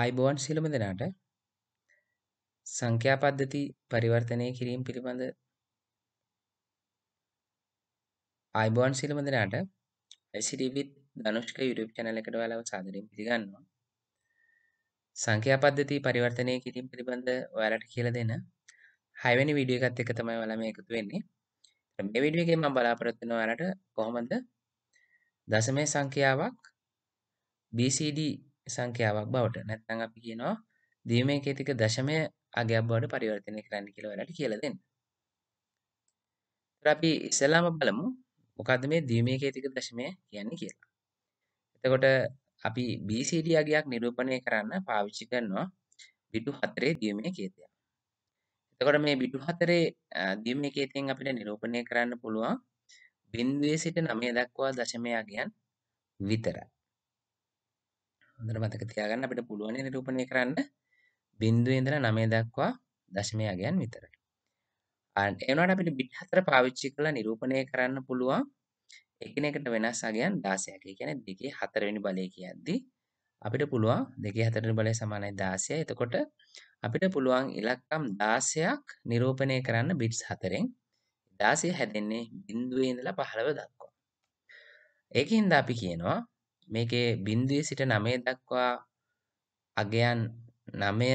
ආයිබෝන් සිලම දෙනාට සංඛ්‍යාපද්ධති පරිවර්තනය කිරීම පිළිබඳ අයිබෝන් සිලම දෙනාට ඇසිටිවිත් දනුෂ්ක යුරප් චැනල එකට ලාව සාදරින් පිළිගන්නවා සංඛ්‍යාපද්ධති පරිවර්තනය කිරීම පිළිබඳ ඔයාලට කියල දෙන්න හයිවැනි විඩිය එකත් එක තමයි වලම එකතු වෙන්නේ මේ විඩියගේ ම බලාපොරොත්වෙන ඔයාලට කොහොමද දසමය සංඛ්‍යාවක් BCD සංඛ්‍යාවක් බවට නැත්තං අපි කියනවා දීමේ කේතික දශමය අගයක් බවට පරිවර්තනය කරන්න කියලා ඔයාලට කියලා දෙන්න. අපි ඉස්සෙල්ලාම බලමු මොකද්ද මේ දීමේ කේතික දශමය කියන්නේ කියලා. එතකොට අපි BCD අගයක් නිරූපණය කරන්න පාවිච්චි කරනවා බිටු 4 දීමේ කේතය. එතකොට මේ බිටු 4 දීමේ කේතයෙන් අපිට නිරූපණය කරන්න පුළුවන් බිඳුවේ සිට 9 දක්වා දශමය අගයන් විතරයි. හොඳට මතක තියාගන්න අපිට පුළුවන් නිරූපණය කරන්න බිංදුවේ ඉඳලා 9 දක්වා දශමය ගැන විතරයි. ඒ වුණාට අපිට බිට් හතර පාවිච්චි කරලා නිරූපණය කරන්න පුළුවන් එකිනෙකට වෙනස් අගයන් 16ක. ඒ කියන්නේ දෙකේ හතරවෙනි බලය කියද්දී අපිට පුළුවන් දෙකේ හතරවෙනි බලය සමානයි 16යි. එතකොට අපිට පුළුවන් ඉලක්කම් 16ක් නිරූපණය කරන්න බිට්ස් හතරෙන් 16 හැදෙන්නේ බිංදුවේ ඉඳලා 15 දක්වා. ඒකින්ද අපි කියනවා මේකේ බින්දුවේ සිට නමය දක්වා අගයන් නමය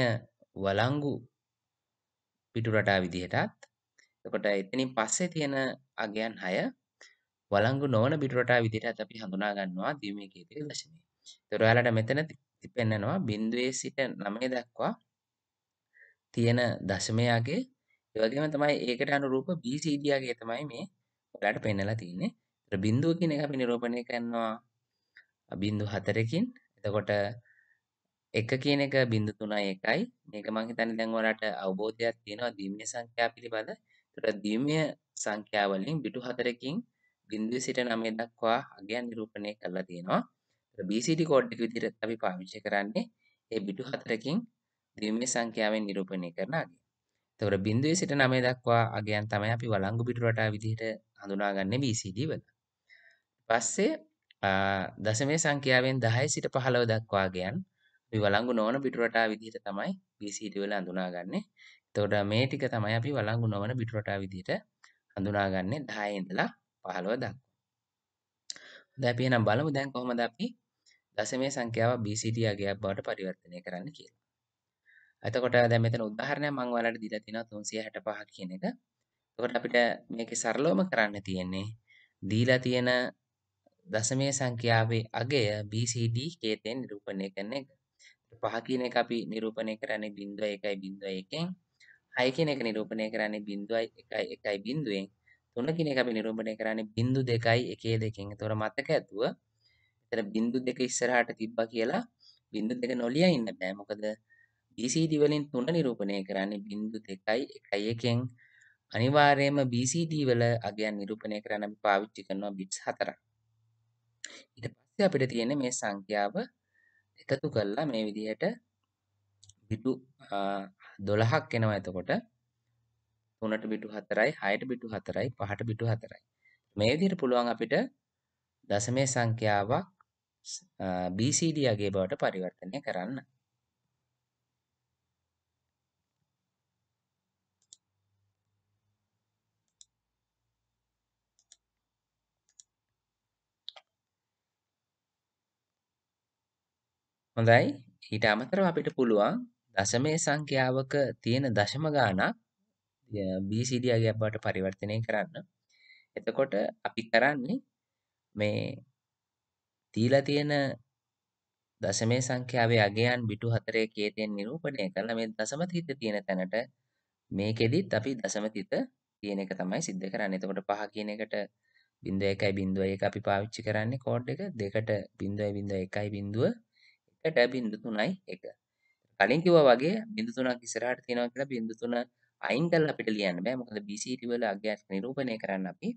වලංගු පිටුරටා විදිහටත් එතකොට එතනින් පස්සේ තියෙන අගයන් හය වලංගු නොවන පිටුරටා විදිහටත් අපි හඳුනා ගන්නවා දීමේ කේතික දශමය. ඒතර ඔයාලට මෙතන තිපෙන්නනවා බින්දුවේ සිට නමය දක්වා තියෙන දශමයාගේ ඒ වගේම තමයි ඒකට අනුරූප BCD ගේ තමයි මේ ඔයාලට පෙන්නලා තියෙන්නේ. බින්දුව කියන එක අපි නිරූපණය කරනවා බින්දු හතරකින් එතකොට එක කියන එක බිඳු තුනයි එකයි මේක මං හිතන්නේ දැන් ඔයාලට අවබෝධයක් තියෙනවා දිම්‍ය සංඛ්‍යා පිළිබඳ. ඒතර දිම්‍ය සංඛ්‍යා වලින් පිටු හතරකින් බිඳුව සිට 9 දක්වා අගයන් නිරූපණය කරලා තියෙනවා. ඒතර BCD කෝඩ් එක විදිහට අපි පාවිච්චි කරන්නේ ඒ පිටු හතරකින් දිම්‍ය සංඛ්‍යාවෙන් නිරූපණය කරන අගය. ඒතර බිඳුවේ සිට 9 දක්වා අගයන් තමයි අපි වළංගු පිටු රටා විදිහට හඳුනාගන්නේ BCD වල. ඊපස්සේ දශමය සංඛ්‍යාවෙන් 10 සිට 15 දක්වාගයන් අපි වළංගු නොවන පිටරටා විදිහට තමයි BCD වල හඳුනාගන්නේ. එතකොට මේ ටික තමයි අපි වළංගු නොවන පිටරටා විදිහට හඳුනාගන්නේ 10 ඉඳලා 15 දක්වා. දැන් අපි එහෙනම් බලමු දැන් කොහොමද අපි දශමය සංඛ්‍යාව BCD අගයක් බවට පරිවර්තනය කරන්න කියලා. එතකොට දැන් මෙතන උදාහරණයක් මම ඔයාලට දීලා තිනවා 365 කියන එක. එතකොට අපිට මේකේ සරලවම කරන්න තියෙන්නේ දීලා තියෙන දශමය සංඛ්‍යාවේ අගය BCD කේතයෙන් නිරූපණය කරන එක. පහ කියන එක අපි නිරූපණය කරන්නේ බිඳුව එකයි බිඳුව එකෙන් හය කියන එක නිරූපණය කරන්නේ බිඳුවයි එකයි එකයි බිඳුවෙන් තුන කියන එක අපි නිරූපණය කරන්නේ බිඳු දෙකයි එකේ දෙකෙන්. ඒතොර මතක ඇතුව එතන බිඳු දෙක ඉස්සරහට තිබ්බා කියලා බිඳු දෙක නොලිය ඉන්න බෑ. මොකද BCD වලින් තුන නිරූපණය කරන්නේ බිඳු දෙකයි එකයි එකෙන්. අනිවාර්යයෙන්ම BCD වල අගයන් නිරූපණය කරන්න අපි පාවිච්චි කරනවා බිට්ස් හතරක්. ඉට පස්සේ අපිට තියෙන මේ සංඛ්‍යාව එකතු කරලා මේ විදිහට බිටු දොළහක් කෙනවා එතකොට තුනට බිටු හතරයි හයට බිටු හතරයි පහට බිටු හතරයි මේ විදිහට පුළුවන් අපිට දශමය සංඛ්‍යාවක් BCD අගේ බවට පරිවර්තනය කරන්න හොඳයි ඊට අමතරව අපිට පුළුවන් දශමය සංඛ්‍යාවක තියෙන දශම ගානක් BCD අගයක් බවට පරිවර්තනය කරන්න එතකොට අපි කරන්නේ මේ තීලා තියෙන දශමය සංඛ්‍යාවේ අගයන් බිටු හතරේ කේතයෙන් නිරූපණය කරලා මේ දශම තිත තියෙන තැනට මේකෙදිත් අපි දශම තිත තියෙන එක තමයි සිද්ධ කරන්නේ. එතකොට පහ කියන එකට 0.1 0.1 අපි පාවිච්චි කරන්නේ කෝඩ් එක දෙකට 0.1 0.1 එකට බිඳු තුනයි එක කලින් කිව්වා වගේ බිඳු තුනක් ඉස්සරහට තියෙනවා කියලා බිඳු තුන අයින් කරලා අපිට ලියන්න බෑ මොකද BCT වල අගයක් නිරූපණය කරන්න අපි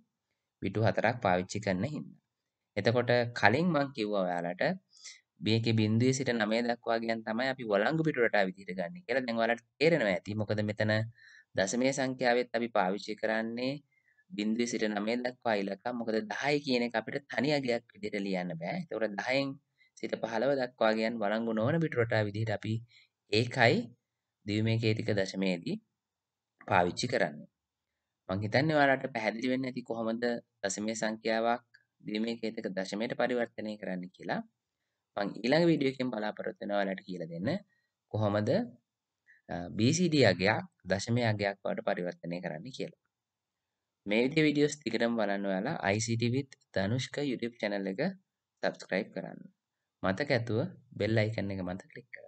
පිටු හතරක් පාවිච්චි කරන්න හින්දා. එතකොට කලින් මම කිව්වා ඔයාලට මේකේ බිඳුවේ සිට 9 දක්වා ගියන් තමයි අපි වළංගු පිටු රටාව විදිහට ගන්න කියලා. දැන් ඔයාලට තේරෙනවා ඇති. මොකද මෙතන දශමය සංඛ්‍යාවෙත් අපි පාවිච්චි කරන්නේ බිඳුවේ සිට 9 දක්වා ඉලක්ක. මොකද 10 කියන එක අපිට තනි අගයක් විදිහට ලියන්න බෑ. ඒතකොට 10න් සිට පහළව දක්වාගයන් වලංගු නොවන පිටරටා විදිහට අපි ඒකයි දවමේ කේතික දශමයේදී පාවිච්චි කරන්න මංහිතන්න වාට පැහැදිලි වෙන්න ඇති කොහොමද දසමය සංඛ්‍යාවක් දීමේ කේතක දශමයට පරිවර්තනය කරන්න කියලා පං ඊළඟ විඩියෝකෙන් බලාපොරොත්වනවාලට කියල දෙන්න කොහොමද BCD අගයක් දශමය අගයක් වට පරිවර්තනය කරන්න කියලා මේවිදි විඩියෝස් තිකටම් බලන්න යාලා ICTවිත් ධනුෂ්ක YouTube චැනල් එක සබස්ක්‍රයිබ් කරන්න මතක ඇතුව බෙල් අයිකන්න එක මත කලික් කර